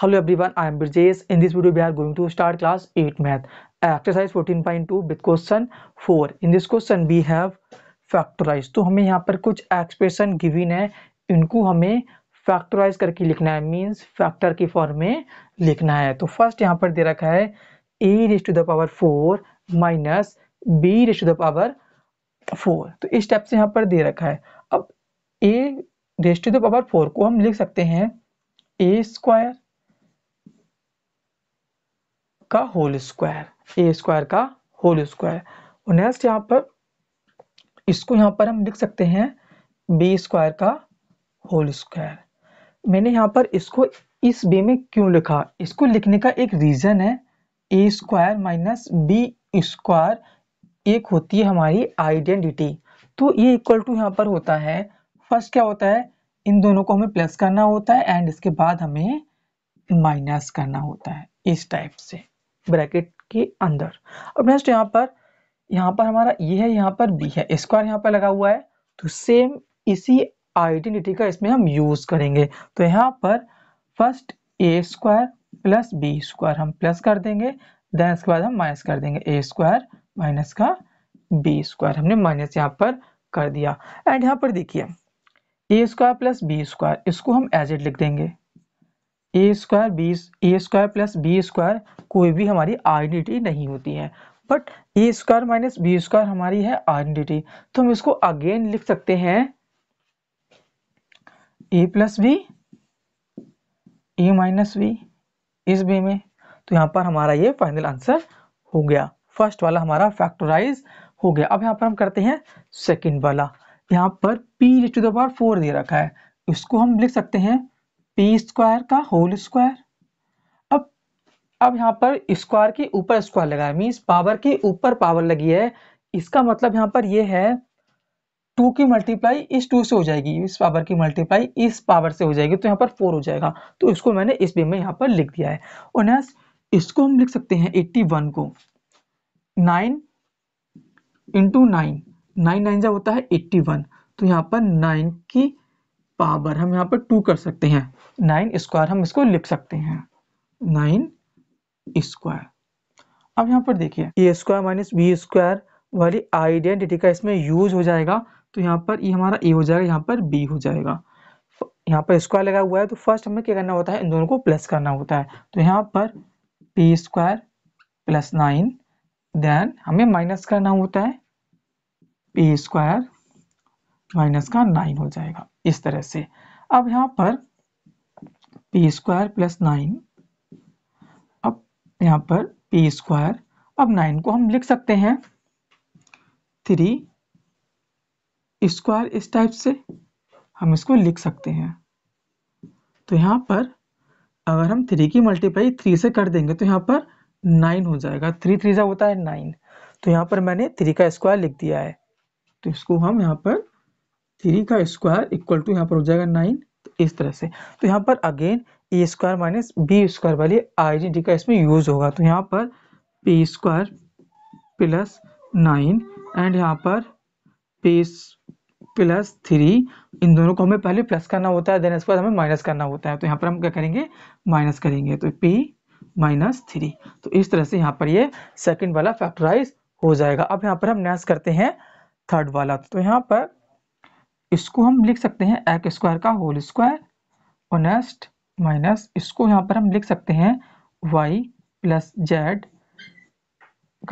hello everyone i am Birjesh in this video we are going to start class 8 math exercise 14.2 with question 4 in this question we have factorize तो हमें यहाँ पर कुछ expression given है इनको हमें factorize करके लिखना है means factor के फॉर्म में लिखना है तो फर्स्ट यहाँ पर दे रखा है a raise to the power 4 minus b raise to the power 4 तो इस स्टेप से यहाँ पर दे रखा है अब a raise to the power 4 को हम लिख सकते हैं a स्क्वायर का होल स्क्वायर ए स्क्वायर का होल स्क्वायर और नेक्स्ट यहाँ पर इसको यहाँ पर हम लिख सकते हैं बी स्क्वायर का होल स्क्वायर मैंने यहाँ पर इसको इस बी में क्यों लिखा इसको लिखने का एक रीज़न है a square minus b square एक होती है हमारी आइडेंटिटी तो ये इक्वल टू यहाँ पर होता है फर्स्ट क्या होता है इन दोनों को हमें प्लस करना होता है एंड इसके बाद हमें माइनस करना होता है इस टाइप से ब्रैकेट के अंदर अब नेक्स्ट यहाँ पर यहाँ पर हमारा ये e है यहाँ पर बी है स्क्वायर यहाँ पर लगा हुआ है तो सेम इसी आइडेंटिटी का इसमें हम यूज करेंगे तो यहाँ पर first a square plus b square हम प्लस कर देंगे देन इसके बाद हम माइनस कर देंगे ए स्क्वायर माइनस का बी स्क्वायर हमने माइनस यहाँ पर कर दिया एंड यहाँ पर देखिए a square plus b square इसको हम एज इट लिख देंगे a square b a square plus b square कोई भी हमारी आइडेंटिटी नहीं होती है but a square minus b square हमारी है आइडेंटिटी तो हम इसको अगेन लिख सकते हैं a plus b a minus b इस बी में तो यहाँ पर हमारा ये फाइनल आंसर हो गया फर्स्ट वाला हमारा फैक्टराइज हो गया अब यहाँ पर हम करते हैं सेकेंड वाला यहाँ पर पी टू दावर फोर दे रखा है इसको हम लिख सकते हैं पी स्क्वायर का होल स्क्वायर अब अब यहाँ पर स्क्वायर के ऊपर स्क्वायर लगा है मीन्स पावर के ऊपर पावर लगी है इसका मतलब यहाँ पर यह है टू की मल्टीप्लाई इस टू से हो जाएगी इस पावर की मल्टीप्लाई इस पावर से हो जाएगी तो यहाँ पर फोर हो जाएगा तो इसको मैंने इस वे में यहाँ पर लिख दिया है और नेक्स्ट इसको हम लिख सकते हैं एट्टी वन को nine into nine nine nine जब होता है एट्टी वन तो यहाँ पर नाइन की पावर हम यहाँ पर टू कर सकते हैं नाइन स्क्वायर हम इसको लिख सकते हैं नाइन स्क्वायर अब यहाँ पर देखिए a square minus b square वाली आइडेंटिटी का इसमें यूज हो जाएगा तो यहाँ पर ये यह हमारा ए हो जाएगा यहाँ पर बी हो जाएगा यहाँ पर स्क्वायर लगा हुआ है तो फर्स्ट हमें क्या करना होता है इन दोनों को प्लस करना होता है तो यहाँ पर p square plus nine then हमें माइनस करना होता है पी स्क्वायर माइनस का नाइन हो जाएगा इस तरह से अब यहाँ पर पी स्क्वायर प्लस नाइन अब यहाँ पर पी स्क्वायर अब नाइन को हम लिख सकते हैं थ्री स्क्वायर इस टाइप से हम इसको लिख सकते हैं तो यहाँ पर अगर हम थ्री की मल्टीप्लाई थ्री से कर देंगे तो यहाँ पर नाइन हो जाएगा थ्री थ्री सा होता है नाइन तो यहाँ पर मैंने थ्री का स्क्वायर लिख दिया है तो इसको हम यहाँ पर थ्री का स्क्वायर इक्वल टू यहाँ पर हो जाएगा नाइन तो इस तरह से तो यहाँ पर again a square minus b square वाली आइडेंटिटी का इसमें यूज होगा तो यहाँ पर p square plus nine and यहाँ पर पी प्लस थ्री इन दोनों को हमें पहले प्लस करना होता है देन इसके बाद हमें माइनस करना होता है तो यहाँ पर हम क्या करेंगे माइनस करेंगे तो पी माइनस थ्री तो इस तरह से यहाँ पर ये सेकंड वाला फैक्टराइज हो जाएगा अब यहाँ पर हम नेक्स्ट करते हैं थर्ड वाला तो यहाँ पर इसको हम लिख सकते हैं एक स्क्वायर का होल स्क्वायर ओनेस्ट माइनस इसको यहाँ पर हम लिख सकते हैं वाई प्लस जेड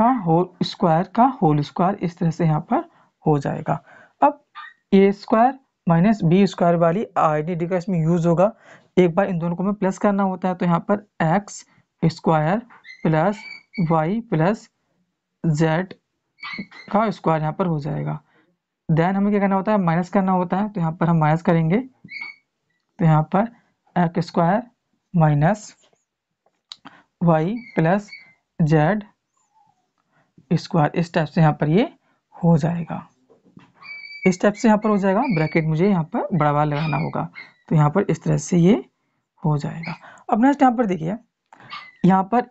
का होल स्क्वायर का होल स्क्वायर इस तरह से यहाँ पर हो जाएगा अब a square minus b square वाली आईडीडी का इसमें यूज़ होगा एक बार इन दोनों को हमें प्लस करना होता है तो यहाँ पर x square plus y plus z का स्क्वायर यहाँ पर हो जाएगा देन हमें क्या करना होता है माइनस करना होता है तो यहाँ पर हम माइनस करेंगे तो यहाँ पर x square minus y plus z square इस टाइप से यहाँ पर ये हो जाएगा इस टाइप से यहाँ पर हो जाएगा ब्रैकेट मुझे यहाँ पर बड़ा बार लगाना होगा तो यहाँ पर इस तरह से ये हो जाएगा अब नेक्स्ट यहाँ पर देखिए यहाँ पर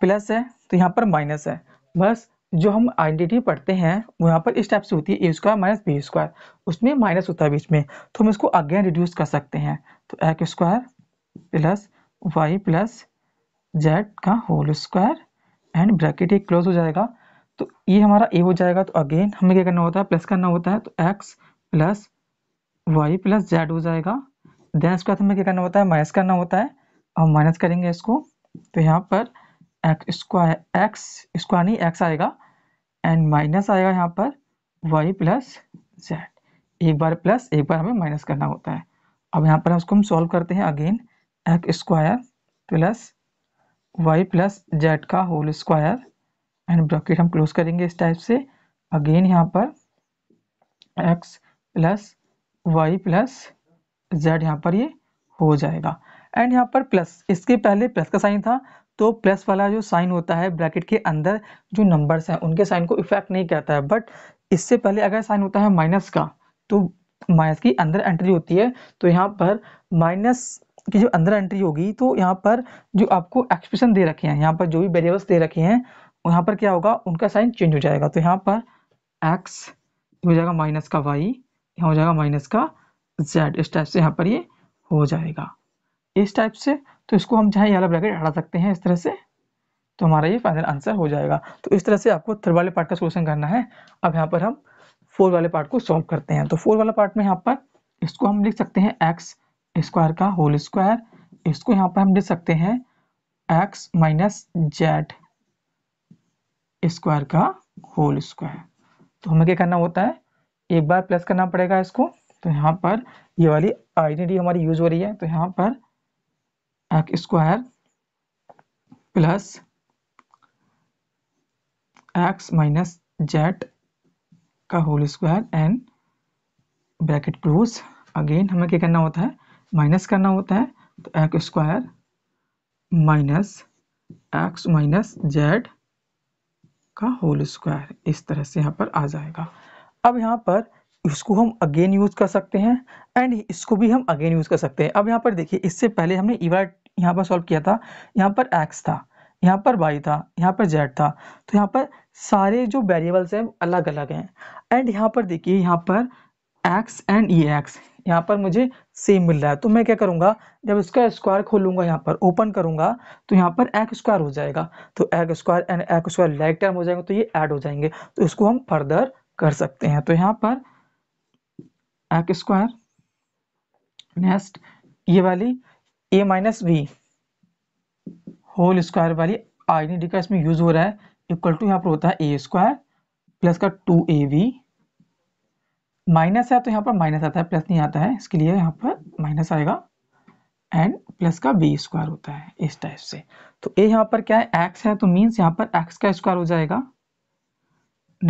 प्लस है तो यहाँ पर माइनस है बस जो हम आइडेंटिटी पढ़ते हैं वहाँ पर इस टाइप से होती है a square minus b square उसमें माइनस होता है बीच में तो हम इसको अगेन रिड्यूस कर सकते हैं तो एक square plus y plus z का होल स्क्वायर एंड ब्रैकेट एक क्लोज हो जाएगा तो ये हमारा ए हो जाएगा तो अगेन हमें क्या करना होता है प्लस करना होता है तो x plus y plus z हो जाएगा देन इसके बाद हमें क्या करना होता है माइनस करना होता है हम माइनस करेंगे इसको तो यहाँ पर एक्स स्क्वायर एक्स स्क्वायर नहीं एक्स आएगा एंड माइनस आएगा यहाँ पर वाई प्लस जेड एक बार प्लस एक बार हमें माइनस करना होता है अब यहाँ पर उसको हम सॉल्व करते हैं again x square plus y plus z का होल स्क्वायर एंड ब्रॉकेट हम क्लोज करेंगे इस टाइप से अगेन यहाँ पर x plus y plus z यहाँ पर ये हो जाएगा एंड यहाँ पर प्लस इसके पहले प्लस का साइन था तो प्लस वाला जो साइन होता है ब्रैकेट के अंदर जो नंबर्स हैं उनके साइन को इफेक्ट नहीं करता है बट इससे पहले अगर साइन होता है माइनस का तो माइनस की अंदर एंट्री होती है तो यहाँ पर माइनस की जो अंदर एंट्री होगी तो यहाँ पर जो आपको एक्सप्रेशन दे रखे हैं यहाँ पर जो भी वेरिएबल्स दे रखे हैं यहाँ पर क्या होगा उनका साइन चेंज हो जाएगा तो यहाँ पर एक्स हो जाएगा माइनस का वाई यहाँ हो जाएगा माइनस का जेड इस टाइप से यहाँ पर ये यह हो जाएगा इस टाइप से तो इसको हम चाहे यहाँ ब्रैकेट हटा सकते हैं इस तरह से तो हमारा ये फाइनल आंसर हो जाएगा तो इस तरह से आपको थर्ड वाले पार्ट का सोल्यूशन करना है अब यहाँ पर हम फोर वाले पार्ट को सॉल्व करते हैं तो फोर वाला पार्ट में यहाँ पर इसको हम लिख सकते हैं एक्स स्क्वायर का होल स्क्वायर इसको यहाँ पर हम लिख सकते हैं एक्स माइनस जेड स्क्वायर का होल स्क्वायर तो हमें क्या करना होता है एक बार प्लस करना पड़ेगा इसको तो यहाँ पर ये वाली आइडेंटिटी हमारी यूज हो रही है तो यहाँ पर square plus x minus z का whole square and bracket close again हमें क्या करना होता है माइनस करना होता है तो x square minus x minus z का होल स्क्वायर इस तरह से यहाँ पर आ जाएगा अब यहाँ पर इसको हम अगेन यूज़ कर सकते हैं एंड इसको भी हम अगेन यूज़ कर सकते हैं अब यहाँ पर देखिए इससे पहले हमने ई वाई यहाँ पर सॉल्व किया था यहाँ पर एक्स था यहाँ पर वाई था यहाँ पर जेड था तो यहाँ पर सारे जो वेरिएबल्स हैं अलग अलग हैं एंड यहाँ पर देखिए यहाँ पर एक्स एंड ई एक्स यहाँ पर मुझे सेम मिल रहा है तो मैं क्या करूँगा जब इसका स्क्वायर खोलूंगा यहाँ पर ओपन करूँगा तो यहाँ पर एक्स स्क्वायर हो जाएगा तो x square and x square like term हो जाएगा तो ये ऐड हो जाएंगे तो इसको हम फर्दर कर सकते हैं तो यहाँ पर एक स्क्वायर नेक्स्ट ये वाली a minus b whole square वाली आइडेंटी का इसमें यूज हो रहा है इक्वल टू यहाँ पर होता है ए स्क्वायर प्लस का टू ए वी माइनस है तो यहाँ पर माइनस आता है प्लस नहीं आता है इसके लिए यहाँ पर माइनस आएगा एंड प्लस का बी स्क्वायर होता है इस टाइप से तो ए यहाँ पर क्या है एक्स है तो मीन्स यहाँ पर एक्स का स्क्वायर हो जाएगा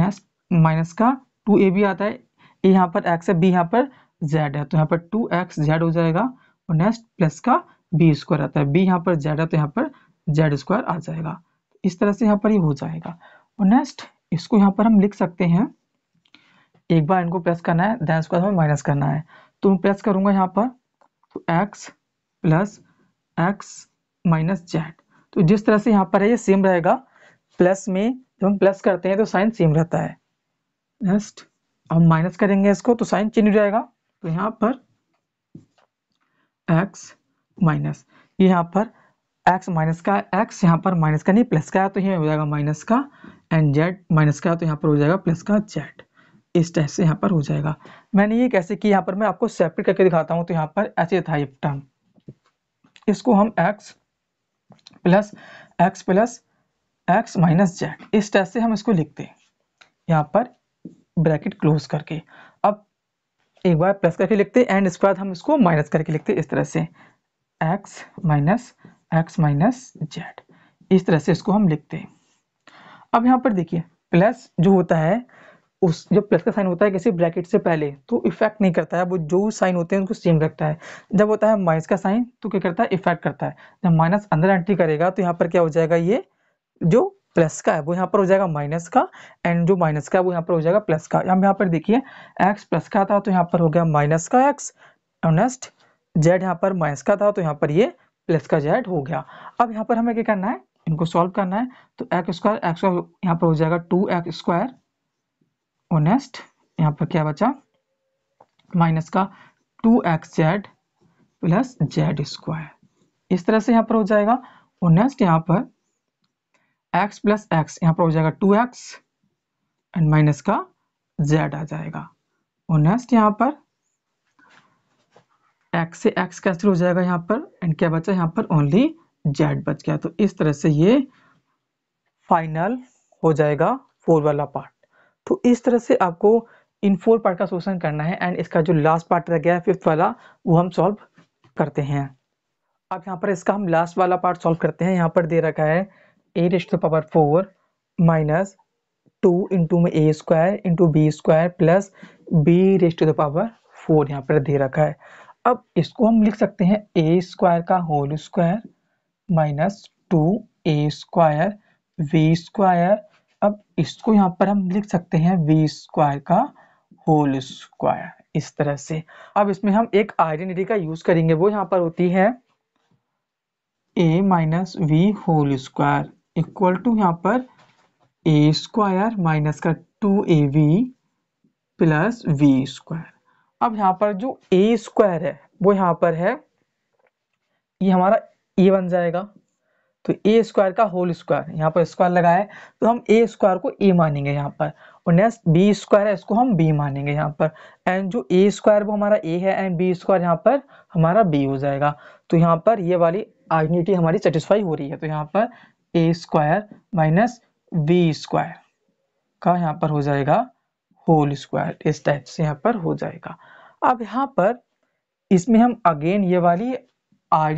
नेक्स्ट माइनस का टू ए भी आता है ए यहाँ पर एक्स है बी यहाँ पर जेड है तो यहाँ पर टू एक्स जेड हो जाएगा और नेक्स्ट प्लस का बी स्क्वायर आता है बी यहाँ पर जेड है तो यहाँ पर जेड स्क्वायर आ जाएगा इस तरह से यहाँ पर ये यह हो जाएगा और नेक्स्ट इसको यहाँ पर हम लिख सकते हैं एक बार इनको प्लस करना है देन स्क्वायर हमें माइनस करना है तो मैं प्लस करूँगा यहाँ पर तो x plus x minus z तो जिस तरह से यहाँ पर है ये सेम रहेगा प्लस में जब हम प्लस करते हैं तो साइन सेम रहता है नेक्स्ट हम माइनस करेंगे इसको तो साइन चेंज हो जाएगा तो यहाँ पर एक्स माइनस यहाँ पर एक्स माइनस का एक्स यहाँ पर माइनस का नहीं प्लस का है तो यहाँ हो जाएगा माइनस का एंड जेड माइनस का तो यहाँ पर हो जाएगा प्लस का जेड इस टाइप से यहाँ पर हो जाएगा मैंने ये कैसे कि यहाँ पर मैं आपको सेपरेट करके दिखाता हूँ तो यहाँ पर ऐसे था ये टर्म इसको हम x plus x plus x minus z इस टाइप से हम इसको लिखते हैं यहाँ पर ब्रैकेट क्लोज करके अब एक बार प्लस करके लिखते हैं एंड इसके बाद हम इसको माइनस करके लिखते हैं इस तरह से x minus x minus z इस तरह से इसको हम लिखते हैं अब यहाँ पर देखिए प्लस जो होता है उस जब प्लस का साइन होता है किसी ब्रैकेट से पहले तो इफेक्ट नहीं करता है वो जो साइन होते हैं उनको सेम रखता है जब होता है माइनस का साइन तो क्या करता है इफेक्ट करता है जब माइनस अंदर एंट्री करेगा तो यहाँ पर क्या हो जाएगा ये जो प्लस का है वो यहाँ पर हो जाएगा माइनस का एंड जो माइनस का है वो यहाँ पर हो जाएगा प्लस का हम यहाँ पर देखिए एक्स प्लस का था तो यहाँ पर हो गया माइनस का एक्स नेक्स्ट जेड यहाँ पर माइनस का था तो यहाँ पर ये प्लस का जेड हो गया अब यहाँ पर हमें क्या करना है इनको सॉल्व करना है तो एक्स स्क्वायर एक्स यहाँ पर हो जाएगा टू एक्स स्क्वायर ओनेस्ट यहाँ पर क्या बचा माइनस का two x z plus z square इस तरह से यहाँ पर हो जाएगा ओनेस्ट यहाँ पर एक्स प्लस एक्स यहाँ पर हो जाएगा टू एक्स एंड माइनस का जेड आ जाएगा और नेक्स्ट यहाँ पर एक्स से एक्स कैंसिल हो जाएगा यहाँ पर एंड क्या बचा यहाँ पर ओनली जेड बच गया तो इस तरह से ये फाइनल हो जाएगा फोर वाला पार्ट तो इस तरह से आपको इन फोर पार्ट का सोल्यूशन करना है एंड इसका जो लास्ट पार्ट रह गया है फिफ्थ वाला वो हम सॉल्व करते हैं अब यहाँ पर इसका हम लास्ट वाला पार्ट सॉल्व करते हैं यहाँ पर दे रखा है a raise to power four minus two into में a square into b square plus b raise to the power four यहाँ पर दे रखा है अब इसको हम लिख सकते हैं ए स्क्वायर का whole square minus two a square b square अब इसको यहाँ पर हम लिख सकते हैं वी स्क्वायर का होल स्क्वायर इस तरह से अब इसमें हम एक आइडेंटिटी का यूज करेंगे वो यहाँ पर होती है a minus b whole square equal to यहाँ पर ए स्क्वायर माइनस का two a b plus b square अब यहाँ पर जो ए स्क्वायर है वो यहाँ पर है ये हमारा ए बन जाएगा तो ए स्क्वायर का होल स्क्वायर यहाँ पर स्क्वायर लगाए तो हम ए स्क्वायर को ए मानेंगे यहाँ पर और नेक्स्ट बी स्क्वायर है इसको हम बी मानेंगे यहाँ पर एंड जो ए स्क्वायर वो हमारा ए है एंड बी स्क्वायर यहाँ पर हमारा बी हो जाएगा तो यहाँ पर ये वाली आइडेंटिटी हमारी सेटिस्फाई हो रही है तो यहाँ पर a square minus b square का यहाँ पर हो जाएगा होल स्क्वायर इस टाइप से यहाँ पर हो जाएगा अब यहाँ पर इसमें हम अगेन ये वाली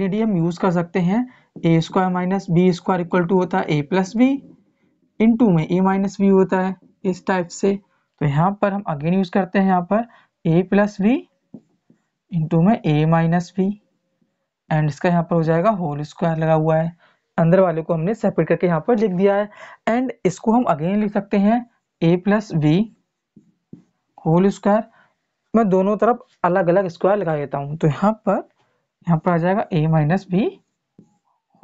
डी हम यूज कर सकते हैं a square minus b square equal to होता है a plus b into में ए माइनस बी होता है इस टाइप से तो यहाँ पर हम अगेन यूज करते हैं यहाँ पर ए प्लस बी इंटू में ए माइनस बी एंड इसका यहाँ पर हो जाएगा होल स्क्वायर लगा हुआ है अंदर वाले को हमने सेपरेट करके यहाँ पर लिख दिया है एंड इसको हम अगेन लिख सकते हैं a plus b whole square मैं दोनों तरफ अलग अलग स्क्वायर लगा देता हूँ तो यहाँ पर यहाँ पर आ जाएगा a minus b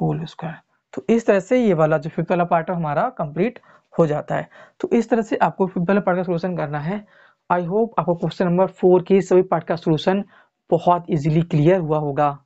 whole square तो इस तरह से ये वाला जो फिफ्थ वाला पार्ट हमारा कंप्लीट हो जाता है तो इस तरह से आपको फिफ्थ वाला पार्ट का सोल्यूशन करना है आई होप आपको क्वेश्चन नंबर फोर के सभी पार्ट का सोल्यूशन बहुत इजीली क्लियर हुआ होगा